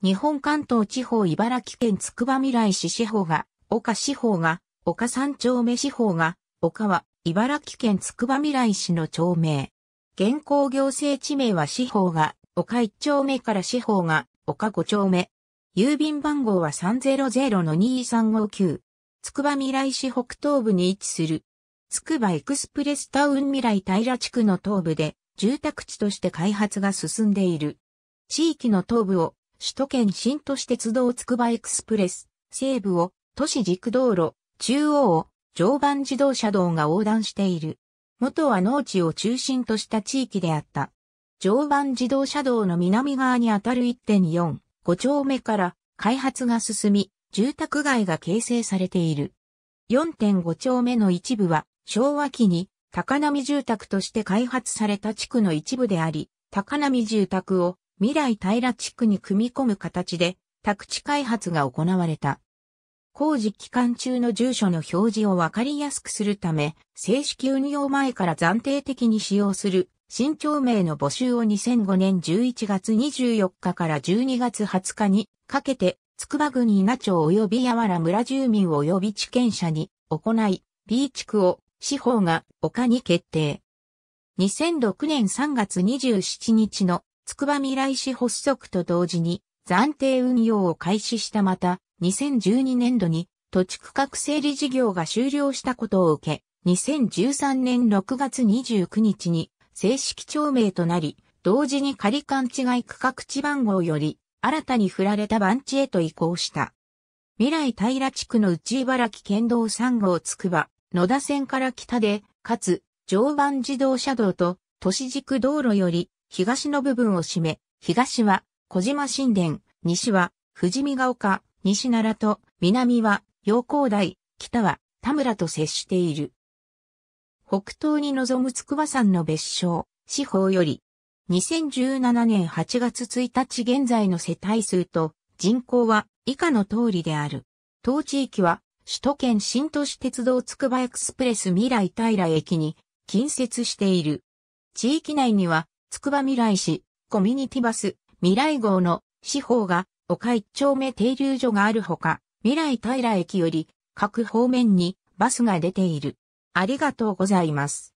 日本関東地方茨城県つくば来市司法が、岡司法が、岡三丁目司法が、岡は、茨城県つくば来市の町名。現行行政地名は司法が、岡一丁目から司法が、岡五丁目。郵便番号は300-2359。つくば未来市北東部に位置する。つくばエクスプレスタウン未来平地区の東部で、住宅地として開発が進んでいる。地域の東部を首都圏新都市鉄道つくばエクスプレス、西部を都市軸道路、中央を常磐自動車道が横断している。元は農地を中心とした地域であった。常磐自動車道の南側にあたる1.4、5丁目から開発が進み、住宅街が形成されている。4.5丁目の一部は昭和期に高波住宅として開発された地区の一部であり、高波住宅を未来平地区に組み込む形で宅地開発が行われた。工事期間中の住所の表示をわかりやすくするため、正式運用前から暫定的に使用する新町名の募集を2005年11月24日から12月20日にかけて、筑波郡稲町及び柔原村住民及び地権者に行い、B 地区を司法が丘に決定。2006年3月27日のつくば未来市発足と同時に暫定運用を開始したまた、2012年度に土地区画整理事業が終了したことを受け、2013年6月29日に正式町名となり、同時に仮勘違い区画地番号より、新たに振られた番地へと移行した。未来平地区の内茨城県道3号つくば、野田線から北で、かつ、常磐自動車道と都市軸道路より、東の部分を占め、東は小島神殿、西は富士見ヶ丘、西奈良と南は陽光台、北は田村と接している。北東に望む筑波山の別称、四方より、2017年8月1日現在の世帯数と人口は以下の通りである。当地域は首都圏新都市鉄道筑波エクスプレス未来平駅に近接している。地域内にはつくば未来市、コミュニティバス、未来号の、四方が、丘一丁目停留所があるほか、未来平駅より、各方面に、バスが出ている。ありがとうございます。